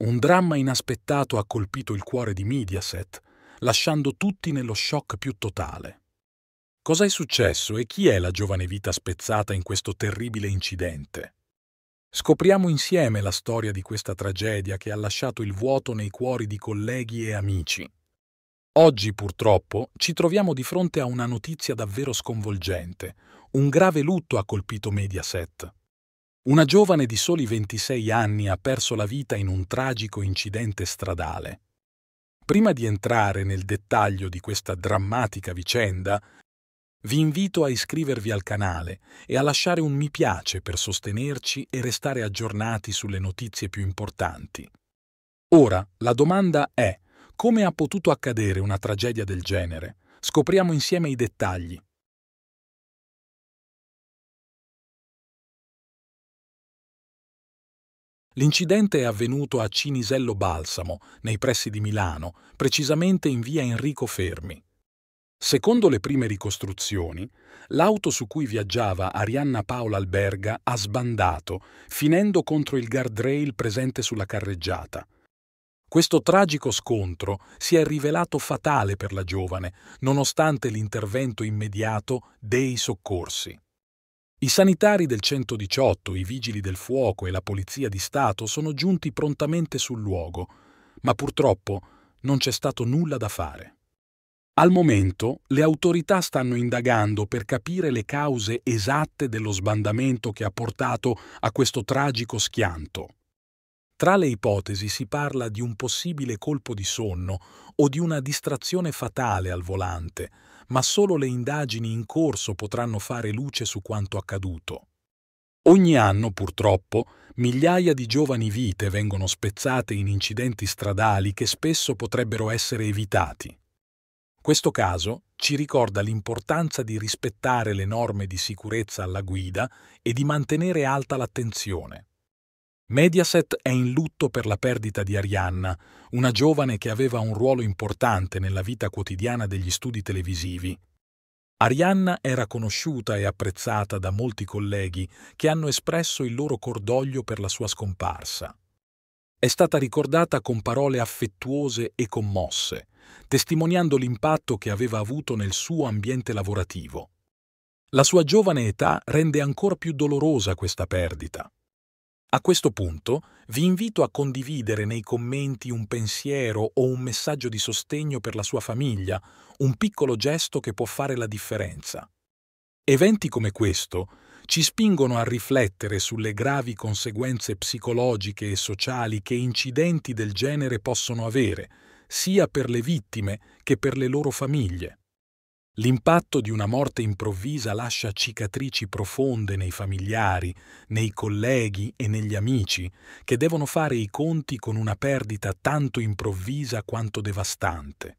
Un dramma inaspettato ha colpito il cuore di Mediaset, lasciando tutti nello shock più totale. Cosa è successo e chi è la giovane vita spezzata in questo terribile incidente? Scopriamo insieme la storia di questa tragedia che ha lasciato il vuoto nei cuori di colleghi e amici. Oggi purtroppo ci troviamo di fronte a una notizia davvero sconvolgente. Un grave lutto ha colpito Mediaset. Una giovane di soli 26 anni ha perso la vita in un tragico incidente stradale. Prima di entrare nel dettaglio di questa drammatica vicenda, vi invito a iscrivervi al canale e a lasciare un mi piace per sostenerci e restare aggiornati sulle notizie più importanti. Ora, la domanda è come ha potuto accadere una tragedia del genere? Scopriamo insieme i dettagli. L'incidente è avvenuto a Cinisello Balsamo, nei pressi di Milano, precisamente in via Enrico Fermi. Secondo le prime ricostruzioni, l'auto su cui viaggiava Arianna Paola Alberga ha sbandato, finendo contro il guardrail presente sulla carreggiata. Questo tragico scontro si è rivelato fatale per la giovane, nonostante l'intervento immediato dei soccorsi. I sanitari del 118, i vigili del fuoco e la polizia di Stato sono giunti prontamente sul luogo, ma purtroppo non c'è stato nulla da fare. Al momento le autorità stanno indagando per capire le cause esatte dello sbandamento che ha portato a questo tragico schianto. Tra le ipotesi si parla di un possibile colpo di sonno o di una distrazione fatale al volante, ma solo le indagini in corso potranno fare luce su quanto accaduto. Ogni anno, purtroppo, migliaia di giovani vite vengono spezzate in incidenti stradali che spesso potrebbero essere evitati. Questo caso ci ricorda l'importanza di rispettare le norme di sicurezza alla guida e di mantenere alta l'attenzione. Mediaset è in lutto per la perdita di Arianna, una giovane che aveva un ruolo importante nella vita quotidiana degli studi televisivi. Arianna era conosciuta e apprezzata da molti colleghi che hanno espresso il loro cordoglio per la sua scomparsa. È stata ricordata con parole affettuose e commosse, testimoniando l'impatto che aveva avuto nel suo ambiente lavorativo. La sua giovane età rende ancora più dolorosa questa perdita. A questo punto vi invito a condividere nei commenti un pensiero o un messaggio di sostegno per la sua famiglia, un piccolo gesto che può fare la differenza. Eventi come questo ci spingono a riflettere sulle gravi conseguenze psicologiche e sociali che incidenti del genere possono avere, sia per le vittime che per le loro famiglie. L'impatto di una morte improvvisa lascia cicatrici profonde nei familiari, nei colleghi e negli amici, che devono fare i conti con una perdita tanto improvvisa quanto devastante.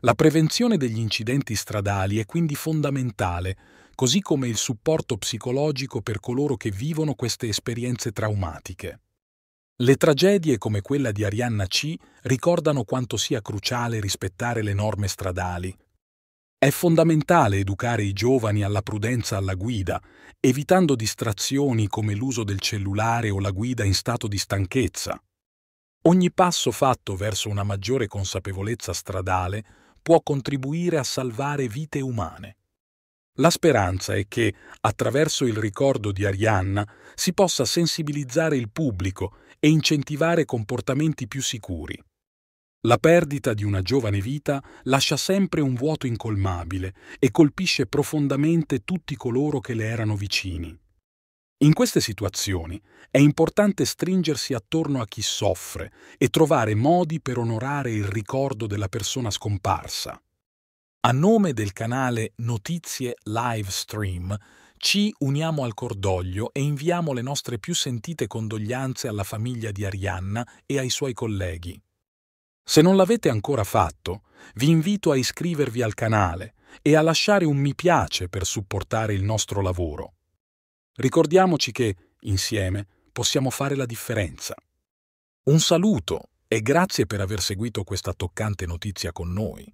La prevenzione degli incidenti stradali è quindi fondamentale, così come il supporto psicologico per coloro che vivono queste esperienze traumatiche. Le tragedie come quella di Arianna C ricordano quanto sia cruciale rispettare le norme stradali, è fondamentale educare i giovani alla prudenza alla guida, evitando distrazioni come l'uso del cellulare o la guida in stato di stanchezza. Ogni passo fatto verso una maggiore consapevolezza stradale può contribuire a salvare vite umane. La speranza è che, attraverso il ricordo di Arianna, si possa sensibilizzare il pubblico e incentivare comportamenti più sicuri. La perdita di una giovane vita lascia sempre un vuoto incolmabile e colpisce profondamente tutti coloro che le erano vicini. In queste situazioni è importante stringersi attorno a chi soffre e trovare modi per onorare il ricordo della persona scomparsa. A nome del canale Notizie Livestream ci uniamo al cordoglio e inviamo le nostre più sentite condoglianze alla famiglia di Arianna e ai suoi colleghi. Se non l'avete ancora fatto, vi invito a iscrivervi al canale e a lasciare un mi piace per supportare il nostro lavoro. Ricordiamoci che, insieme, possiamo fare la differenza. Un saluto e grazie per aver seguito questa toccante notizia con noi.